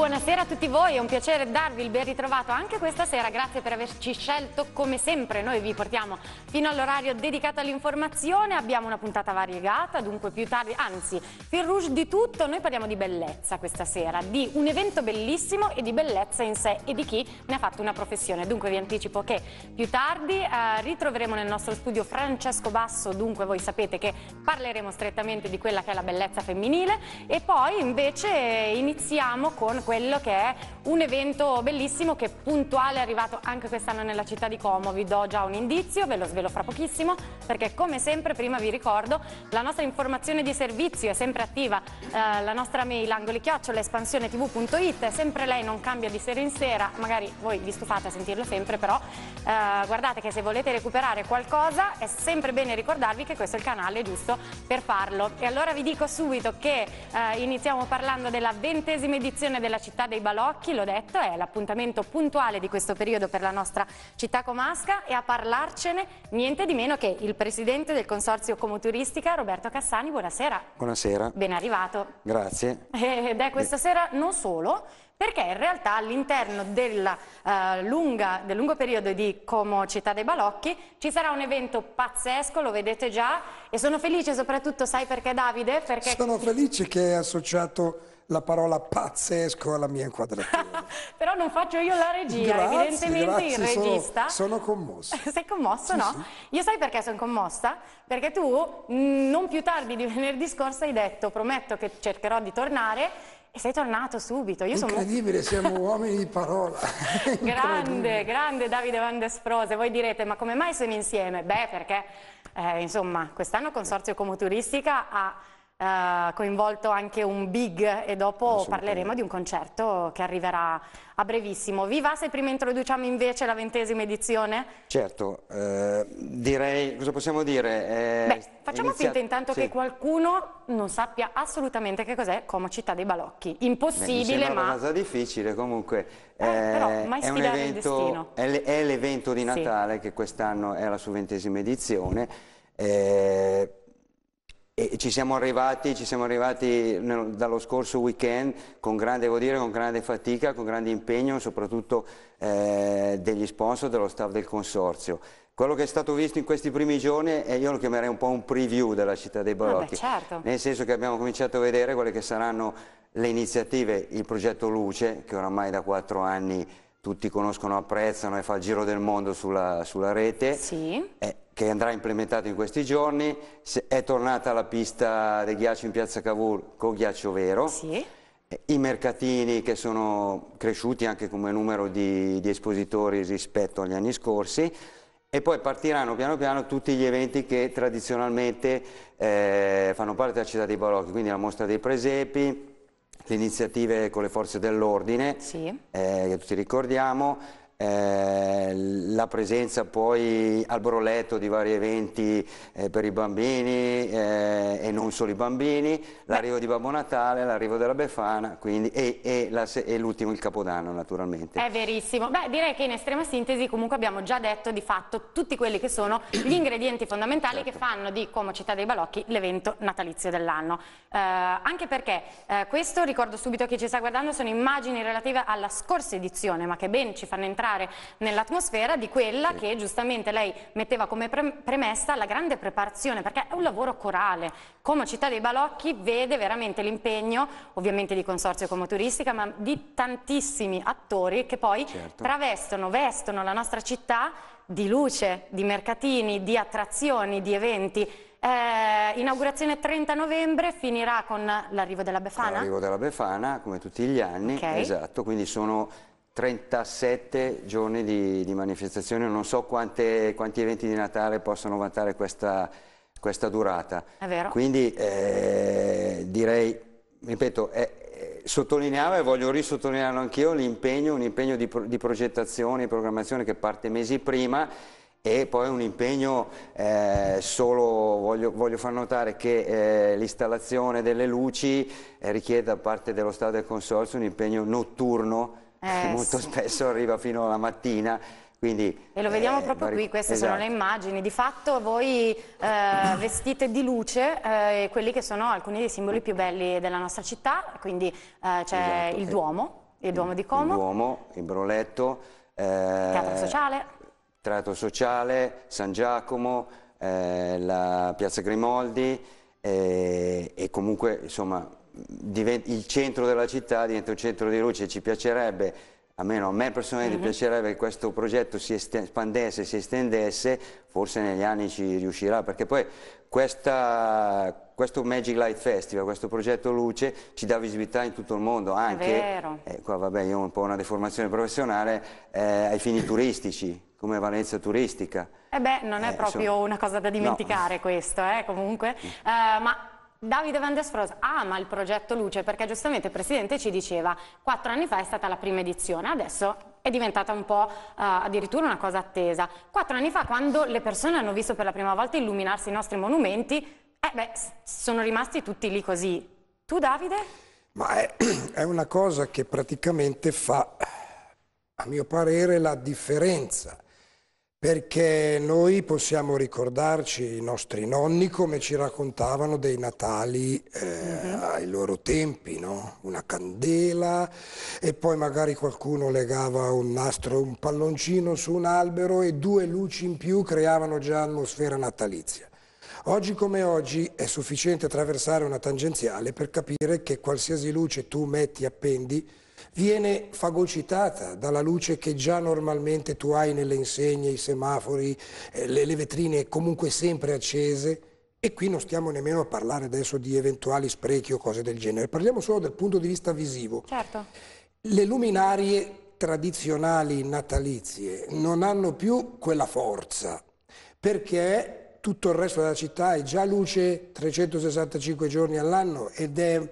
Buonasera a tutti voi, è un piacere darvi il ben ritrovato anche questa sera, grazie per averci scelto come sempre, noi vi portiamo fino all'orario dedicato all'informazione, abbiamo una puntata variegata, dunque più tardi, anzi, fil rouge di tutto, noi parliamo di bellezza questa sera, di un evento bellissimo e di bellezza in sé e di chi ne ha fatto una professione, dunque vi anticipo che più tardi eh, ritroveremo nel nostro studio Francesco Basso, dunque voi sapete che parleremo strettamente di quella che è la bellezza femminile e poi invece iniziamo con quello che è un evento bellissimo che puntuale è arrivato anche quest'anno nella città di Como. Vi do già un indizio, ve lo svelo fra pochissimo, perché come sempre, prima vi ricordo, la nostra informazione di servizio è sempre attiva, eh, la nostra mail angolichiocciolaespansionetv.it, sempre lei non cambia di sera in sera, magari voi vi stufate a sentirlo sempre, però eh, guardate che se volete recuperare qualcosa è sempre bene ricordarvi che questo è il canale giusto per farlo. E allora vi dico subito che eh, iniziamo parlando della ventesima edizione della città dei Balocchi, l'ho detto, è l'appuntamento puntuale di questo periodo per la nostra città comasca e a parlarcene niente di meno che il presidente del Consorzio Comoturistica, Roberto Cassani, buonasera. Buonasera. Ben arrivato. Grazie. Eh, ed è questa sera non solo, perché in realtà all'interno del, uh, del lungo periodo di Como Città dei Balocchi ci sarà un evento pazzesco, lo vedete già, e sono felice soprattutto, sai perché Davide? Perché... Sono felice che è associato la parola pazzesco alla mia inquadratura. Però non faccio io la regia, grazie, evidentemente grazie, il regista... Sono, sono commosso. Sei commosso, sì, no? Sì. Io sai perché sono commossa? Perché tu mm, non più tardi di venerdì scorso hai detto prometto che cercherò di tornare e sei tornato subito. Io Incredibile, sono... siamo uomini di parola. grande, grande Davide Van Desprose. Voi direte, ma come mai sono insieme? Beh, perché, eh, insomma, quest'anno Consorzio Comoturistica ha eh, coinvolto anche un big e dopo parleremo di un concerto che arriverà a brevissimo. Viva se prima introduciamo invece la ventesima edizione? Certo, eh, direi, cosa possiamo dire? Eh, Beh, facciamo iniziato, finta intanto sì. che qualcuno non sappia assolutamente che cos'è Como Città dei Balocchi. Impossibile, Beh, ma... È una cosa difficile, comunque eh, eh, però mai è, un evento, è l'evento di Natale sì. che quest'anno è la sua ventesima edizione. Eh, e ci siamo arrivati, ci siamo arrivati dallo scorso weekend con grande, dire, con grande fatica, con grande impegno, soprattutto eh, degli sponsor, dello staff del consorzio. Quello che è stato visto in questi primi giorni, eh, io lo chiamerei un po' un preview della città dei Balocchi, ah certo. nel senso che abbiamo cominciato a vedere quelle che saranno le iniziative, il progetto Luce, che oramai da quattro anni tutti conoscono, apprezzano e fa il giro del mondo sulla, sulla rete. Sì. Eh, che andrà implementato in questi giorni, è tornata la pista del ghiaccio in piazza Cavour con ghiaccio vero. Sì. I mercatini che sono cresciuti anche come numero di, di espositori rispetto agli anni scorsi e poi partiranno piano piano tutti gli eventi che tradizionalmente eh, fanno parte della città dei Balocchi, quindi la mostra dei presepi, le iniziative con le forze dell'ordine, sì. eh, che tutti ricordiamo, eh, la presenza poi al broletto di vari eventi eh, per i bambini eh, e non solo i bambini, l'arrivo di Babbo Natale, l'arrivo della Befana quindi, e, e l'ultimo il Capodanno naturalmente. È verissimo, Beh, direi che in estrema sintesi comunque abbiamo già detto di fatto tutti quelli che sono gli ingredienti fondamentali certo. che fanno di Como Città dei Balocchi l'evento natalizio dell'anno, eh, anche perché eh, questo ricordo subito a chi ci sta guardando sono immagini relative alla scorsa edizione ma che ben ci fanno entrare entrare nell'atmosfera di quella sì. che giustamente lei metteva come pre premessa la grande preparazione, perché è un lavoro corale. Como Città dei Balocchi vede veramente l'impegno, ovviamente di Consorzio Turistica, ma di tantissimi attori che poi certo. travestono, vestono la nostra città di luce, di mercatini, di attrazioni, di eventi. Eh, inaugurazione 30 novembre finirà con l'arrivo della Befana? L'arrivo della Befana, come tutti gli anni, okay. esatto, quindi sono 37 giorni di, di manifestazione, non so quante, quanti eventi di Natale possono vantare questa, questa durata. Quindi eh, direi, ripeto, è, eh, è, eh, sottolineavo e voglio risottolinearlo anch'io l'impegno, un impegno di, pro, di progettazione e programmazione che parte mesi prima e poi un impegno eh, solo, voglio, voglio, far notare che eh, l'installazione delle luci eh, richiede da parte dello Stato e del Consorzio un impegno notturno eh, molto sì. spesso arriva fino alla mattina. Quindi, e lo vediamo eh, proprio qui, queste esatto. sono le esatto. immagini. Di fatto voi eh, vestite di luce eh, quelli che sono alcuni dei simboli più belli della nostra città, quindi eh, c'è esatto. il Duomo, il Duomo di Como. Il Duomo, il Broletto. Eh, Teatro Sociale. Teatro Sociale, San Giacomo, la Piazza Grimoldi e comunque insomma il centro della città diventa un centro di luce, ci piacerebbe almeno a me personalmente mm -hmm. piacerebbe che questo progetto si espandesse, si estendesse, forse negli anni ci riuscirà, perché poi questa, questo Magic Light Festival, questo progetto Luce, ci dà visibilità in tutto il mondo, anche, eh, qua vabbè io ho un po' una deformazione professionale, eh, ai fini turistici, come valenza turistica. Eh beh, non è eh, proprio insomma, una cosa da dimenticare no. questo, eh, comunque, mm. eh, ma Davide Van Desfros ama il progetto Luce perché giustamente il Presidente ci diceva quattro anni fa è stata la prima edizione, adesso è diventata un po' eh, addirittura una cosa attesa. Quattro anni fa quando le persone hanno visto per la prima volta illuminarsi i nostri monumenti, eh beh, sono rimasti tutti lì così. Tu Davide? Ma è, è una cosa che praticamente fa, a mio parere, la differenza perché noi possiamo ricordarci i nostri nonni come ci raccontavano dei Natali eh, uh mhm. -huh. ai loro tempi, no? una candela e poi magari qualcuno legava un nastro, un palloncino su un albero e due luci in più creavano già atmosfera natalizia. Oggi come oggi è sufficiente attraversare una tangenziale per capire che qualsiasi luce tu metti, appendi, viene fagocitata dalla luce che già normalmente tu hai nelle insegne, i semafori, eh, le, le vetrine comunque sempre accese. E qui non stiamo nemmeno a parlare adesso di eventuali sprechi o cose del genere, parliamo solo dal punto di vista visivo. Certo. Le luminarie tradizionali natalizie non hanno più quella forza, perché tutto il resto della città è già luce 365 giorni all'anno ed è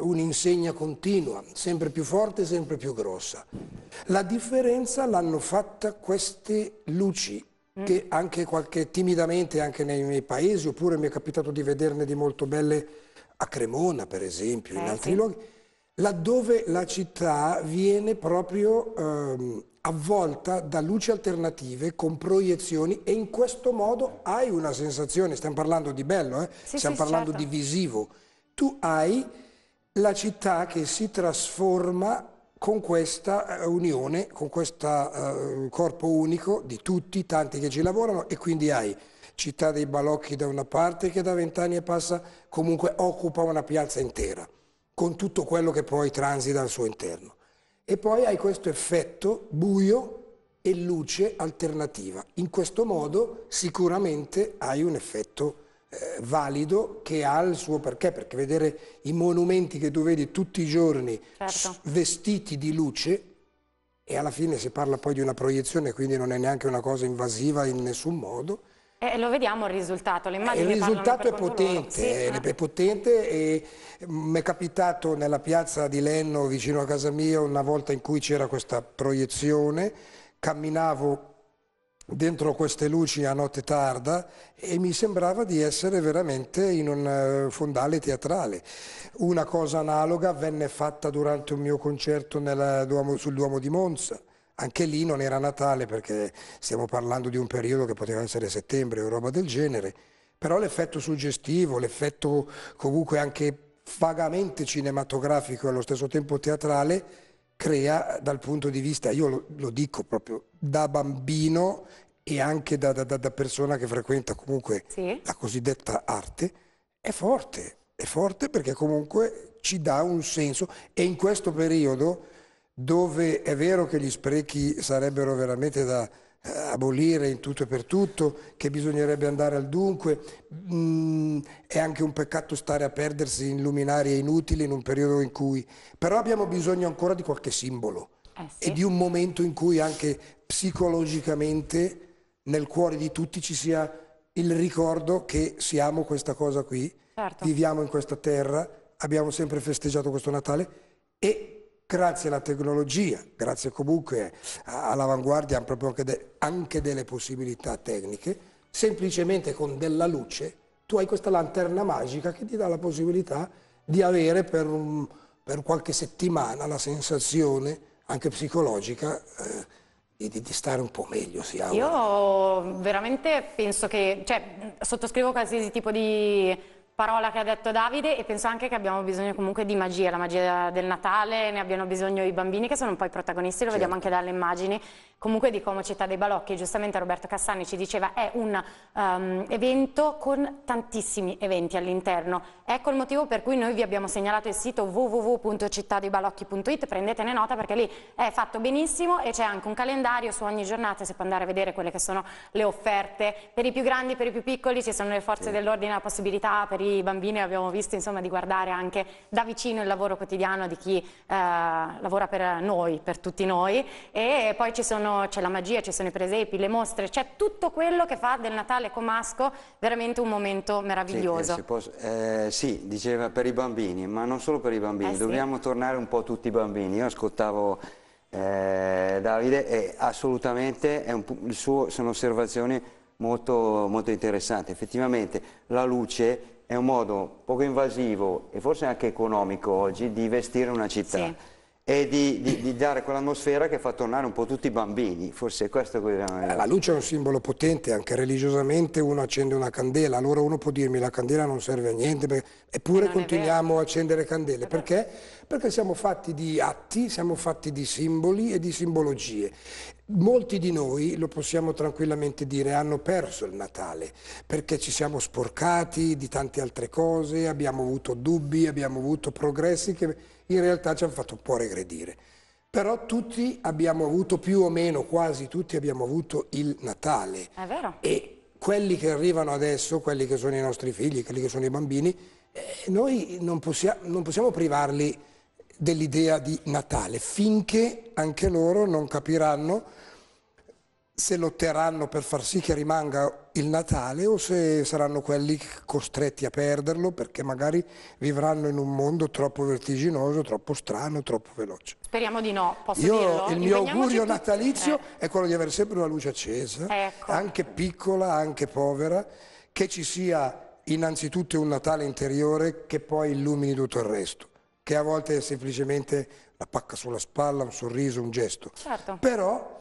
un'insegna continua, sempre più forte, sempre più grossa. La differenza l'hanno fatta queste luci mm. che anche qualche timidamente anche nei miei paesi, oppure mi è capitato di vederne di molto belle a Cremona, per esempio, eh, in altri sì. luoghi, laddove la città viene proprio ehm, avvolta da luci alternative con proiezioni e in questo modo hai una sensazione, stiamo parlando di bello, eh? sì, stiamo sì, parlando certo. di visivo, tu hai la città che si trasforma con questa eh, unione, con questo uh, eh, corpo unico di tutti, tanti che ci lavorano e quindi hai città dei balocchi da una parte che da vent'anni e passa comunque occupa una piazza intera, con tutto quello che poi transita al suo interno. E poi hai questo effetto buio e luce alternativa. In questo modo sicuramente hai un effetto eh, valido che ha il suo perché, perché vedere i monumenti che tu vedi tutti i giorni certo. vestiti di luce e alla fine si parla poi di una proiezione, quindi non è neanche una cosa invasiva in nessun modo. E lo vediamo il risultato, le immagini eh, Il risultato è potente, sì, è, eh, eh. è potente e mm, mi è capitato nella piazza di Lenno vicino a casa mia una volta in cui c'era questa proiezione, camminavo dentro queste luci a notte tarda e mi sembrava di essere veramente in un eh, fondale teatrale. Una cosa analoga venne fatta durante un mio concerto nella, eh, sul Duomo di Monza. Anche lì non era Natale perché stiamo parlando di un periodo che poteva essere settembre o roba del genere, però l'effetto suggestivo, l'effetto comunque anche vagamente cinematografico e allo stesso tempo teatrale crea dal punto di vista, io lo, lo dico proprio, da bambino e anche da, da, da persona che frequenta comunque sì. la cosiddetta arte, è forte, è forte perché comunque ci dà un senso e in questo periodo dove è vero che gli sprechi sarebbero veramente da, eh, abolire in tutto e per tutto, che bisognerebbe andare al dunque. Mm, è anche un peccato stare a perdersi in luminarie inutili in un periodo in cui... Però abbiamo bisogno ancora di qualche simbolo eh sì. e di un momento in cui anche psicologicamente nel cuore di tutti ci sia il ricordo che siamo questa cosa qui, certo. viviamo in questa terra, abbiamo sempre festeggiato questo Natale e grazie alla tecnologia, grazie comunque all'avanguardia proprio anche, de anche delle possibilità tecniche, semplicemente con della luce tu hai questa lanterna magica che ti dà la possibilità di avere per, un, per qualche settimana la sensazione anche psicologica eh, di, di, stare un po' meglio. Si Io veramente penso che, cioè, sottoscrivo qualsiasi tipo di parola che ha detto Davide e penso anche che abbiamo bisogno comunque di magia, la magia del Natale, ne abbiano bisogno i bambini che sono poi protagonisti, lo certo. vediamo anche dalle immagini comunque di Como Città dei Balocchi, giustamente Roberto Cassani ci diceva è un um, evento con tantissimi eventi all'interno. Ecco il motivo per cui noi vi abbiamo segnalato il sito www.cittadeibalocchi.it, prendetene nota perché lì è fatto benissimo e c'è anche un calendario su ogni giornata, si può andare a vedere quelle che sono le offerte. Per i più grandi, per i più piccoli ci sono le forze sì. dell'ordine, la possibilità per i bambini, abbiamo visto insomma, di guardare anche da vicino il lavoro quotidiano di chi eh, lavora per noi, per tutti noi e poi ci sono c'è la magia, ci sono i presepi, le mostre, c'è tutto quello che fa del Natale Comasco veramente un momento meraviglioso. Sì, eh, può, eh, sì diceva per i bambini, ma non solo per i bambini, eh, dobbiamo sì. tornare un po' tutti i bambini. Io ascoltavo eh, Davide e assolutamente il suo, sono osservazioni molto, molto interessanti. Effettivamente la luce è un modo poco invasivo e forse anche economico oggi di vestire una città. Sì e di, di, di, dare quell'atmosfera che fa tornare un po' tutti i bambini, forse è questo che vogliamo eh, dire. La luce è un simbolo potente, anche religiosamente uno accende una candela, allora uno può dirmi la candela non serve a niente, perché... eppure eh, non continuiamo a accendere candele, perché? Perché siamo fatti di atti, siamo fatti di simboli e di simbologie. Molti di noi, lo possiamo tranquillamente dire, hanno perso il Natale perché ci siamo sporcati di tante altre cose, abbiamo avuto dubbi, abbiamo avuto progressi che in realtà ci hanno fatto un po' regredire. Però tutti abbiamo avuto, più o meno quasi tutti abbiamo avuto il Natale. È vero. E quelli che arrivano adesso, quelli che sono i nostri figli, quelli che sono i bambini, eh, noi non, possia non possiamo privarli dell'idea di Natale finché anche loro non capiranno se lotteranno per far sì che rimanga il Natale o se saranno quelli costretti a perderlo perché magari vivranno in un mondo troppo vertiginoso, troppo strano, troppo veloce. Speriamo di no, posso Io, dirlo? Il mio augurio natalizio eh. è quello di avere sempre una luce accesa, ecco. anche piccola, anche povera, che ci sia innanzitutto un Natale interiore che poi illumini tutto il resto, che a volte è semplicemente la pacca sulla spalla, un sorriso, un gesto. Certo. Però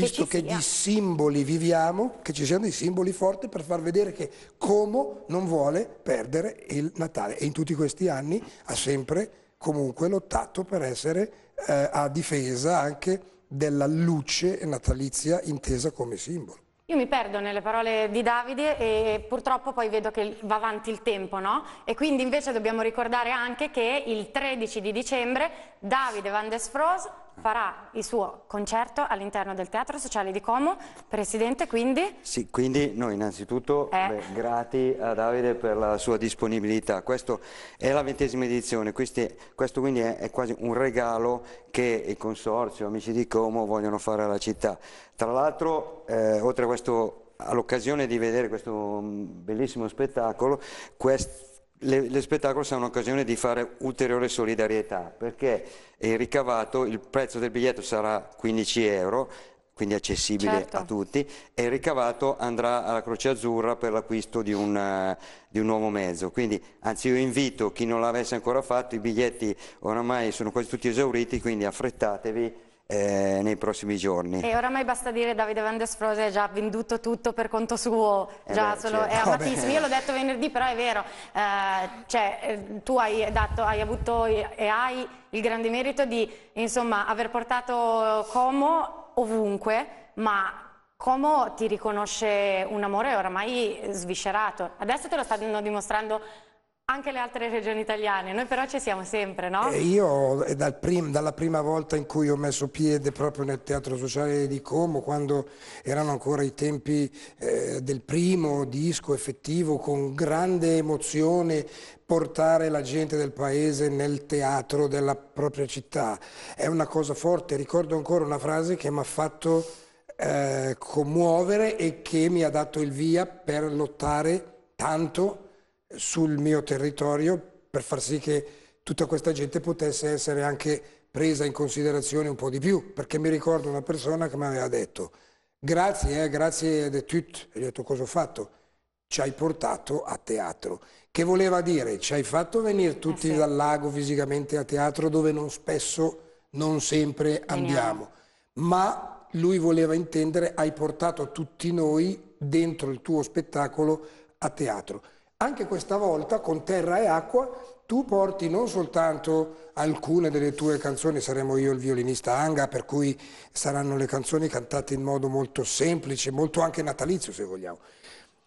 visto che, che di ah. simboli viviamo, che ci siano dei simboli forti per far vedere che Como non vuole perdere il Natale e in tutti questi anni ha sempre comunque lottato per essere eh, a difesa anche della luce natalizia intesa come simbolo. Io mi perdo nelle parole di Davide e purtroppo poi vedo che va avanti il tempo, no? E quindi invece dobbiamo ricordare anche che il 13 di dicembre Davide Van der Desfroos farà il suo concerto all'interno del Teatro Sociale di Como, Presidente quindi? Sì, quindi noi innanzitutto è... Eh. beh, grati a Davide per la sua disponibilità, questa è la ventesima edizione, questi, questo quindi è, è, quasi un regalo che il Consorzio, Amici di Como vogliono fare alla città. Tra l'altro, eh, oltre a questo all'occasione di vedere questo mm, bellissimo spettacolo, quest le, le spettacolo sarà un'occasione di fare ulteriore solidarietà perché il ricavato, il prezzo del biglietto sarà 15 euro quindi accessibile certo. a tutti, e il ricavato andrà alla Croce Azzurra per l'acquisto di, di, un nuovo mezzo. Quindi, anzi, io invito chi non l'avesse ancora fatto, i biglietti oramai sono quasi tutti esauriti, quindi affrettatevi eh, nei prossimi giorni. E oramai basta dire Davide Van Desfrose ha già venduto tutto per conto suo, eh già, beh, solo, certo. è amatissimo. Io l'ho detto venerdì, però è vero, eh, cioè, eh, tu hai, dato, hai avuto e hai il grande merito di insomma, aver portato Como ovunque, ma Como ti riconosce un amore oramai sviscerato. Adesso te lo stanno dimostrando anche le altre regioni italiane, noi però ci siamo sempre, no? Eh, io dal prim, dalla prima volta in cui ho messo piede proprio nel teatro sociale di Como, quando erano ancora i tempi eh, del primo disco effettivo, con grande emozione portare la gente del paese nel teatro della propria città. È una cosa forte, ricordo ancora una frase che mi ha fatto eh, commuovere e che mi ha dato il via per lottare tanto sul mio territorio per far sì che tutta questa gente potesse essere anche presa in considerazione un po' di più, perché mi ricordo una persona che mi aveva detto grazie, eh, grazie de tut, e gli ho detto cosa ho fatto? Ci hai portato a teatro, che voleva dire ci hai fatto venire eh, tutti eh sì. dal lago fisicamente a teatro dove non spesso, non sempre andiamo, ma lui voleva intendere hai portato tutti noi dentro il tuo spettacolo a teatro. Anche questa volta con Terra e Acqua tu porti non soltanto alcune delle tue canzoni, saremo io il violinista Anga, per cui saranno le canzoni cantate in modo molto semplice, molto anche natalizio se vogliamo,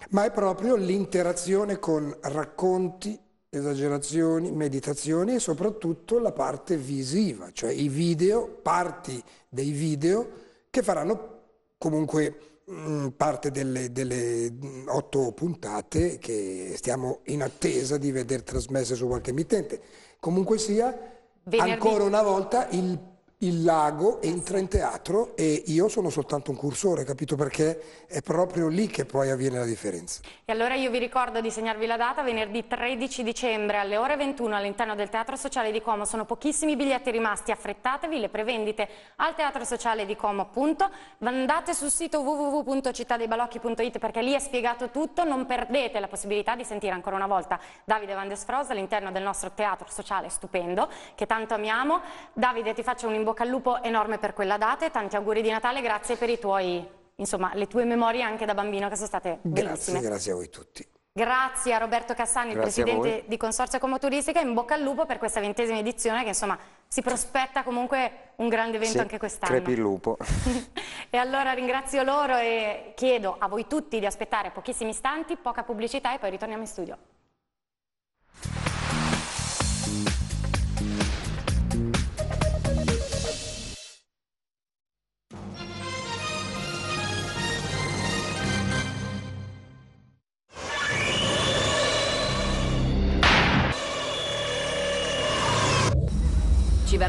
ma è proprio l'interazione con racconti, esagerazioni, meditazioni e soprattutto la parte visiva, cioè i video, parti dei video che faranno comunque Mm, parte delle, delle, mm, otto puntate che stiamo in attesa di vedere trasmesse su qualche emittente. Comunque sia, Venerdì. ancora una volta il il lago entra in teatro e io sono soltanto un cursore, capito? Perché è proprio lì che poi avviene la differenza. E allora io vi ricordo di segnarvi la data, venerdì 13 dicembre alle ore 21 all'interno del Teatro Sociale di Como. Sono pochissimi i biglietti rimasti, affrettatevi, le prevendite al Teatro Sociale di Como appunto. Andate sul sito www.cittadeibalocchi.it perché lì è spiegato tutto, non perdete la possibilità di sentire ancora una volta Davide Van Desfros all'interno del nostro Teatro Sociale stupendo che tanto amiamo. Davide ti faccio un invito bocca al lupo enorme per quella data e tanti auguri di Natale, grazie per i tuoi, insomma, le tue memorie anche da bambino che sono state grazie, bellissime. Grazie a voi tutti. Grazie a Roberto Cassani, grazie il presidente di Consorzio Comoturistica, in bocca al lupo per questa ventesima edizione che insomma si prospetta comunque un grande evento sì, anche quest'anno. Crepi il lupo. e allora ringrazio loro e chiedo a voi tutti di aspettare pochissimi istanti, poca pubblicità e poi ritorniamo in studio.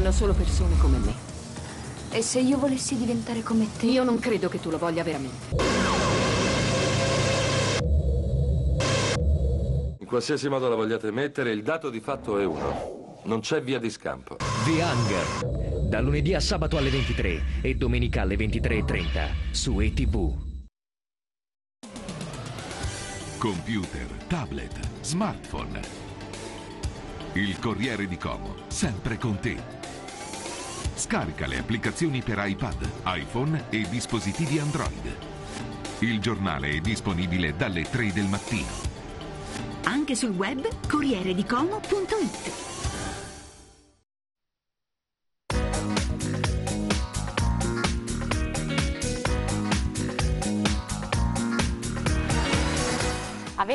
vogliono solo persone come me. E se io volessi diventare come te? Io non credo che tu lo voglia veramente. In qualsiasi modo la vogliate mettere, il dato di fatto è uno. Non c'è via di scampo. The Hunger. Da lunedì a sabato alle 23 e domenica alle 23.30 su ETV. Computer, tablet, smartphone. Il Corriere di Como, sempre con te. Scarica le applicazioni per iPad, iPhone e dispositivi Android. Il giornale è disponibile dalle 3 del mattino. Anche sul web corrieredicamo.it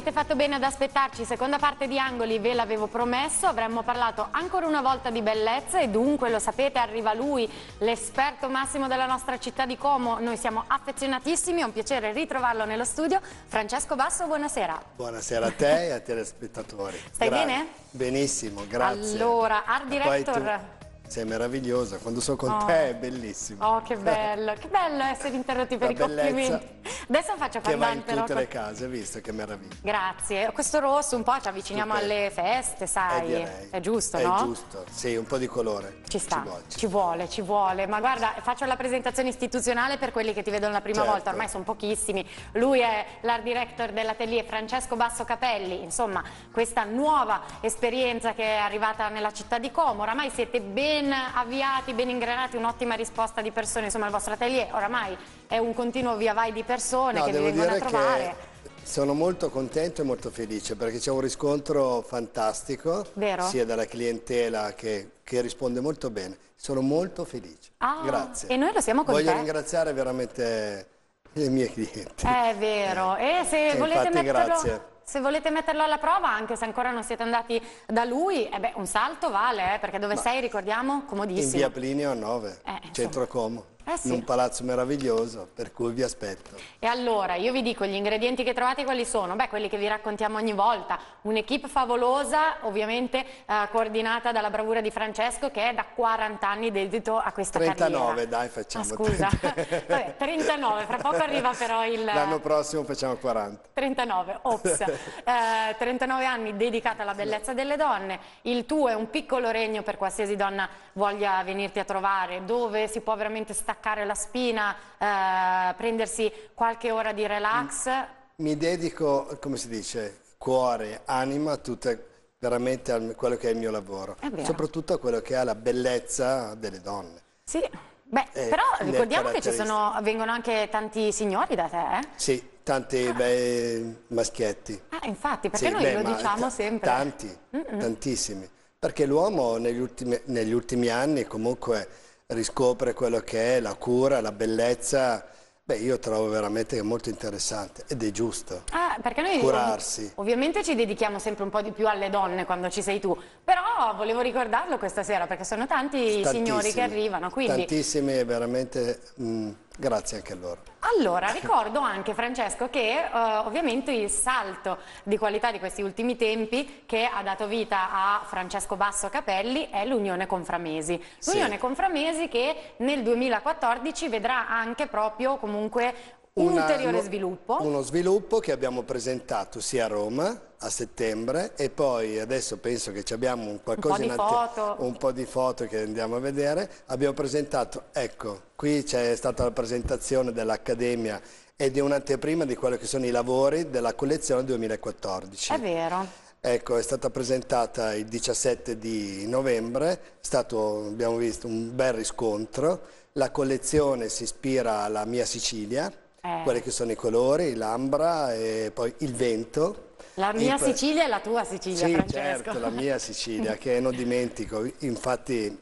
avete fatto bene ad aspettarci, seconda parte di Angoli ve l'avevo promesso, avremmo parlato ancora una volta di bellezza e dunque lo sapete arriva lui, l'esperto massimo della nostra città di Como, noi siamo affezionatissimi, è un piacere ritrovarlo nello studio, Francesco Basso buonasera. Buonasera a te e a te telespettatori. Stai grazie. bene? Benissimo, grazie. Allora, art director... Sei meravigliosa, quando sono con oh. te è oh. bellissimo. Oh, che bello, che bello essere interrotti per La i complimenti. Adesso faccio parlare. Che va in tutte però... le case, visto che meraviglia. Grazie. Questo rosso un po' ci avviciniamo Super. alle feste, eh, sai. è giusto, è no? È giusto, sì, un po' di colore. Ci sta, ci vuole, ci, ci, vuole, ci vuole. Ma guarda, faccio la presentazione istituzionale per quelli che ti vedono la prima certo. volta, ormai sono pochissimi. Lui è l'art director dell'atelier Francesco Basso Capelli, insomma, questa nuova esperienza che è arrivata nella città di Como. Oramai siete ben ben avviati, ben ingranati, un'ottima risposta di persone, insomma il vostro atelier oramai è un continuo via vai di persone no, che vi vengono a trovare. Sono molto contento e molto felice perché c'è un riscontro fantastico Vero? sia dalla clientela che, che, risponde molto bene. Sono molto felice. Ah, Grazie. E noi lo siamo con Voglio te. ringraziare veramente le mie clienti. È vero. Eh, e se e volete metterlo... Grazie se volete metterlo alla prova, anche se ancora non siete andati da lui, eh beh, un salto vale, eh, perché dove Ma sei, ricordiamo, comodissimo. In via Plinio a 9, eh, centro Como eh sì. in un palazzo meraviglioso, per cui vi aspetto. E allora, io vi dico, gli ingredienti che trovate quali sono? Beh, quelli che vi raccontiamo ogni volta, un'equipe favolosa, ovviamente eh, coordinata dalla bravura di Francesco, che è da 40 anni dedito a questa 39, 39 dai, facciamo. Ah, scusa, Vabbè, 39, fra poco arriva però il... Eh, L'anno prossimo facciamo 40. 39, ops. Eh, 39 anni dedicata alla bellezza delle donne, il tuo è un piccolo regno per qualsiasi donna voglia venirti a trovare, dove si può veramente stare staccare la spina, eh, prendersi qualche ora di relax? Mi dedico, come si dice, cuore, anima, tutte veramente a quello che è il mio lavoro, soprattutto a quello che è la bellezza delle donne. Sì, Beh, eh, però ricordiamo che ci sono, vengono anche tanti signori da te, eh? Sì, tanti ah. bei maschietti. Ah, infatti, perché sì, noi beh, lo diciamo sempre. Tanti, mm -mm. tantissimi. Perché l'uomo negli, negli ultimi anni comunque È, riscopre quello che è la cura, la bellezza Beh, io trovo veramente molto interessante ed è giusto ah, perché noi curarsi. Ovviamente ci dedichiamo sempre un po' di più alle donne quando ci sei tu, però volevo ricordarlo questa sera perché sono tanti i signori che arrivano. Quindi... Tantissimi veramente mh, mm, Grazie anche a loro. Allora, ricordo anche Francesco che eh, ovviamente il salto di qualità di questi ultimi tempi che ha dato vita a Francesco Basso Capelli è l'Unione Conframesi. L'Unione sì. Conframesi che nel 2014 vedrà anche proprio comunque un ulteriore sviluppo. Uno sviluppo che abbiamo presentato sia a Roma a settembre e poi adesso penso che abbiamo un qualcosa in po, foto. un po' di foto che andiamo a vedere. Abbiamo presentato, ecco, qui c'è stata la presentazione dell'Accademia e di un'anteprima di quello che sono i lavori della collezione 2014. È vero. Ecco, è stata presentata il 17 di novembre, è stato, abbiamo visto, un bel riscontro. La collezione si ispira alla mia Sicilia, eh. quelli che sono i colori, l'ambra e poi il vento la mia per... Sicilia e la tua Sicilia, sì, Francesco. certo, la mia Sicilia, che non dimentico. Infatti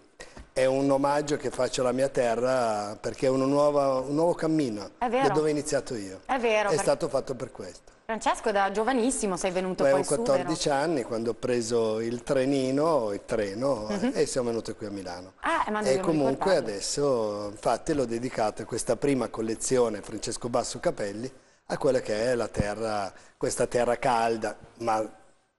è un omaggio che faccio alla mia terra perché è nuova, un nuovo cammino da dove ho iniziato io. È vero. È perché... stato fatto per questo. Francesco da giovanissimo sei venuto Beh, poi su, 14 vero? anni quando ho preso il trenino, il treno uh mhm. -huh. e siamo venuti qui a Milano. Ah, ma e comunque ricordarlo. adesso infatti l'ho dedicato a questa prima collezione Francesco Basso Capelli a quella che è la terra, questa terra calda, ma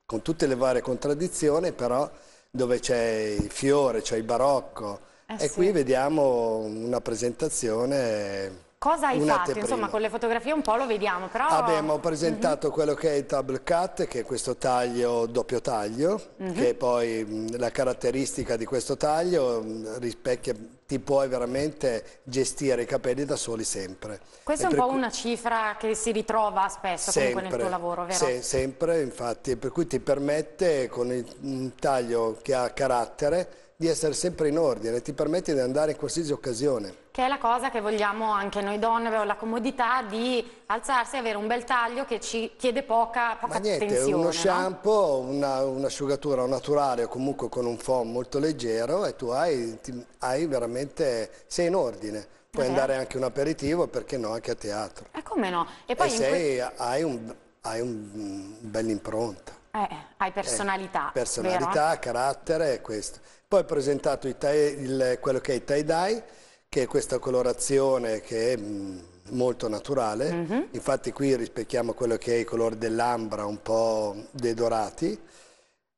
con tutte le varie contraddizioni, però dove c'è il fiore, c'è il barocco. Eh e sì. qui vediamo una presentazione Cosa hai fatto? Insomma, con le fotografie un po' lo vediamo, però... Abbiamo ah, mhm. presentato mm -hmm. quello che è il table cut, che è questo taglio, doppio taglio, mm -hmm. che poi mh, la caratteristica di questo taglio mh, rispecchia, ti puoi veramente gestire i capelli da soli sempre. Questa è un po' cui... una cifra che si ritrova spesso sempre, nel tuo lavoro, vero? Se, sempre, infatti, per cui ti permette con un taglio che ha carattere, di essere sempre in ordine, ti permette di andare in qualsiasi occasione. Che è la cosa che vogliamo anche noi donne, avere la comodità di alzarsi e avere un bel taglio che ci chiede poca, poca Ma niente, attenzione. Uno shampoo, una, un'asciugatura naturale o comunque con un foam molto leggero e tu hai, ti, hai veramente, sei in ordine. Puoi eh. andare anche un aperitivo, perché no, anche a teatro. E come no? E poi e sei, hai, un, hai un mm, bell'impronta. Eh, eh, hai personalità. Eh, personalità, vero? carattere, questo. Poi ho presentato tie, il, quello che è il tie-dye, che è questa colorazione che è mh, mm, molto naturale. Mm -hmm. Infatti qui rispecchiamo quello che è i colori dell'ambra, un po' dei dorati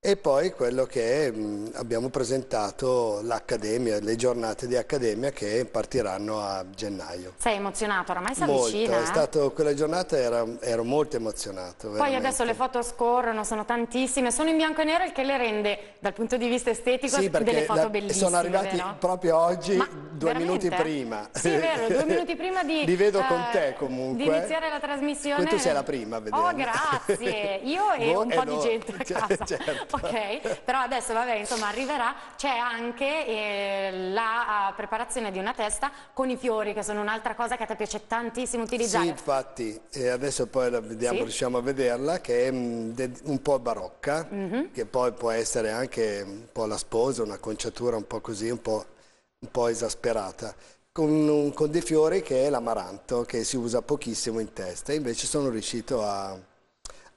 e poi quello che mm, abbiamo presentato l'Accademia, le giornate di Accademia che partiranno a gennaio. Sei emozionato, oramai si avvicina. Molto, eh? stato, quella giornata era, ero molto emozionato. Poi adesso le foto scorrono, sono tantissime, sono in bianco e nero il che le rende dal punto di vista estetico sì, delle foto da, bellissime. Sono arrivati vero? proprio oggi, Ma due veramente? minuti prima. Sì, è vero, due minuti prima di... Li vedo eh, con te comunque. Di iniziare la trasmissione. Quindi tu sei la prima a vedere. Oh, grazie. Io e Voi un po' e di gente a cioè, casa. Certo ok? Però adesso vabbè, insomma, arriverà, c'è anche eh, la uh, preparazione di una testa con i fiori, che sono un'altra cosa che a te piace tantissimo utilizzare. Sì, infatti, eh, adesso poi la vediamo, sì? riusciamo a vederla, che è mh, mm, un po' barocca, mm -hmm. che poi può essere anche un po' la sposa, una conciatura un po' così, un po', un po esasperata. Con, un, con dei fiori che è l'amaranto, che si usa pochissimo in testa, invece sono riuscito a,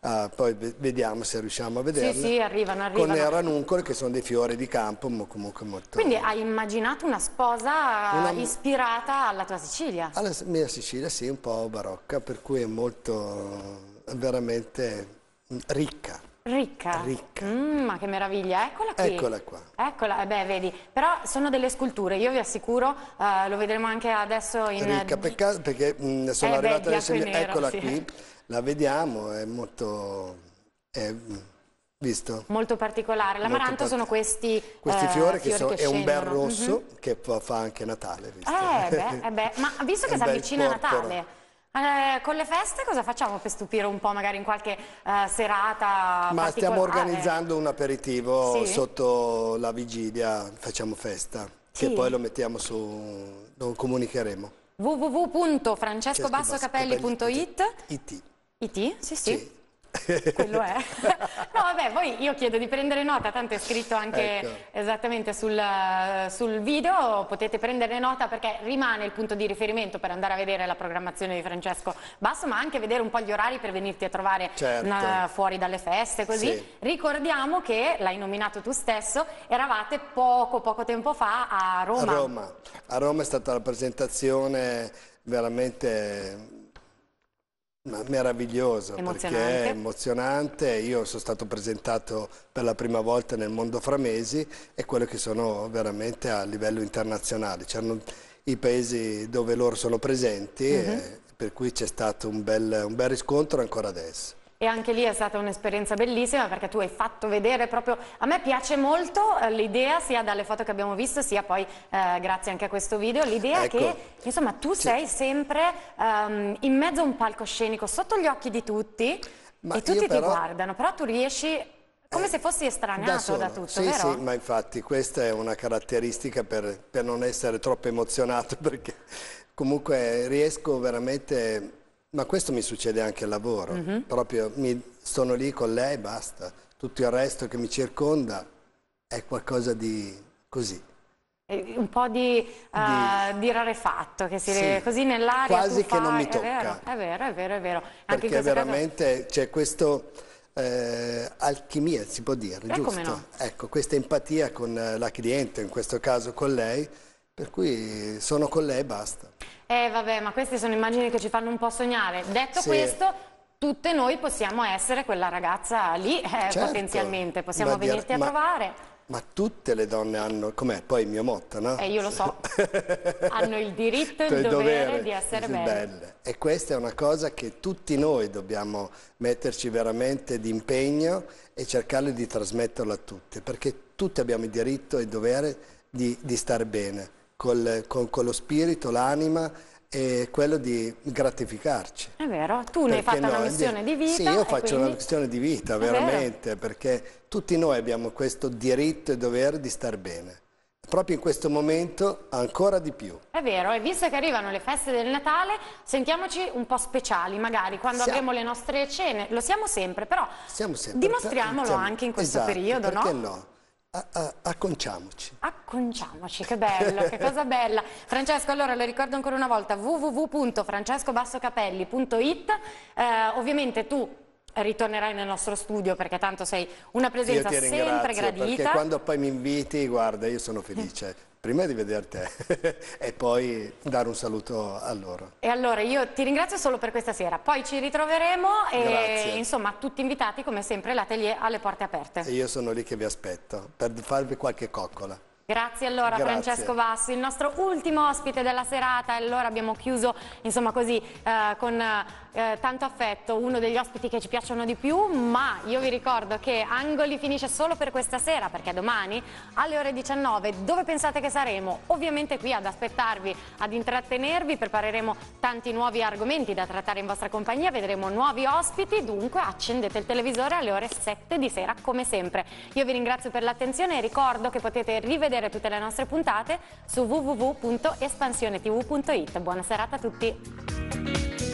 Uh, poi vediamo se riusciamo a vederle. Sì, sì, arrivano, arrivano. Con le ranuncole che sono dei fiori di campo, comunque molto... Quindi hai immaginato una sposa una... ispirata alla tua Sicilia? Alla mia Sicilia, sì, un po' barocca, per cui è molto, veramente ricca. Ricca. Ricca. Mm, ma che meraviglia, eccola qui. Eccola qua. Eccola, eh, beh, vedi, però sono delle sculture, io vi assicuro, eh, lo vedremo anche adesso in... Ricca, peccato eh, perché mh, mm, sono eh, arrivata adesso, nero, eccola sì. qui, la vediamo, è molto... È, visto? Molto particolare. L'amaranto sono questi Questi eh, fiori che, sono. che è un bel rosso mm -hmm. che fa anche Natale. Visto? Eh, beh, eh beh. ma visto che si avvicina porpora. Natale... Eh, con le feste cosa facciamo per stupire un po' magari in qualche eh, serata? Ma stiamo ah, organizzando un aperitivo sì? sotto la vigilia, facciamo festa, sì. che poi lo mettiamo su, lo comunicheremo. www.francescobassocapelli.it IT. IT? Sì, sì. sì. quello è. no, vabbè, poi io chiedo di prendere nota, tanto è scritto anche ecco. esattamente sul, sul, video, potete prendere nota perché rimane il punto di riferimento per andare a vedere la programmazione di Francesco Basso, ma anche vedere un po' gli orari per venirti a trovare certo. na, fuori dalle feste, così. Sì. Ricordiamo che, l'hai nominato tu stesso, eravate poco, poco tempo fa a Roma. A Roma, a Roma è stata la presentazione veramente ma meraviglioso perché è emozionante, io sono stato presentato per la prima volta nel mondo fra mesi e quello che sono veramente a livello internazionale, c'erano i paesi dove loro sono presenti, mm -hmm. per cui c'è stato un bel, un bel riscontro ancora adesso. E anche lì è stata un'esperienza bellissima perché tu hai fatto vedere proprio, a me piace molto eh, l'idea sia dalle foto che abbiamo visto sia poi eh, grazie anche a questo video, l'idea ecco. che insomma tu sei sempre um, in mezzo a un palcoscenico sotto gli occhi di tutti ma e tutti però, ti guardano, però tu riesci come eh, se fossi estraneato da, solo, da tutto, sì, vero? Sì, ma infatti questa è una caratteristica per, per non essere troppo emozionato perché comunque riesco veramente ma questo mi succede anche al lavoro, mm -hmm. proprio mi, sono lì con lei e basta, tutto il resto che mi circonda è qualcosa di così. Un po' di, uh, di... Eh, di rarefatto, che si sì. così nell'aria. Quasi che fai... non mi tocca. È vero, è vero, è vero. Anche Perché veramente caso... c'è questa eh, alchimia, si può dire, eh, e giusto? No? Ecco, questa empatia con eh, la cliente, in questo caso con lei, per cui sono con lei e basta. Eh vabbè, ma queste sono immagini che ci fanno un po' sognare. Detto sì. questo, tutte noi possiamo essere quella ragazza lì, eh, certo. potenzialmente. Possiamo ma venirti a ma... trovare. Ma tutte le donne hanno, com'è poi il mio motto, no? Eh, io lo so, hanno il diritto e il, cioè, il dovere, dovere, di essere belle. belle. E questa è una cosa che tutti noi dobbiamo metterci veramente d'impegno e cercare di trasmetterla a tutte, perché tutti abbiamo il diritto e il dovere di, di stare bene col, con, con lo spirito, l'anima è quello di gratificarci. È vero, tu ne hai fatto no? una missione di vita. Sì, io faccio quindi... una missione di vita, veramente, perché tutti noi abbiamo questo diritto e dovere di star bene. Proprio in questo momento ancora di più. È vero, e visto che arrivano le feste del Natale, sentiamoci un po' speciali, magari quando siamo... avremo le nostre cene, lo siamo sempre, però siamo sempre, dimostriamolo siamo... anche in questo esatto, periodo, perché no? no? acconciamoci. Acconciamoci, che bello, che cosa bella. Francesco, allora lo ricordo ancora una volta, www.francescobassocapelli.it. eh, ovviamente tu ritornerai nel nostro studio perché tanto sei una presenza sempre gradita. Perché quando poi mi inviti, guarda, io sono felice. prima di vedere te e poi dare un saluto a loro. E allora io ti ringrazio solo per questa sera, poi ci ritroveremo e Grazie. insomma tutti invitati come sempre l'atelier alle porte aperte. E io sono lì che vi aspetto per farvi qualche coccola. Grazie allora Grazie. Francesco Bassi, il nostro ultimo ospite della serata, allora abbiamo chiuso insomma così eh, con eh, eh, tanto affetto, uno degli ospiti che ci piacciono di più, ma io vi ricordo che Angoli finisce solo per questa sera, perché domani alle ore 19, dove pensate che saremo? Ovviamente qui ad aspettarvi, ad intrattenervi, prepareremo tanti nuovi argomenti da trattare in vostra compagnia, vedremo nuovi ospiti, dunque accendete il televisore alle ore 7 di sera come sempre. Io vi ringrazio per l'attenzione e ricordo che potete rivedere tutte le nostre puntate su www.espansionetv.it. Buona serata a tutti!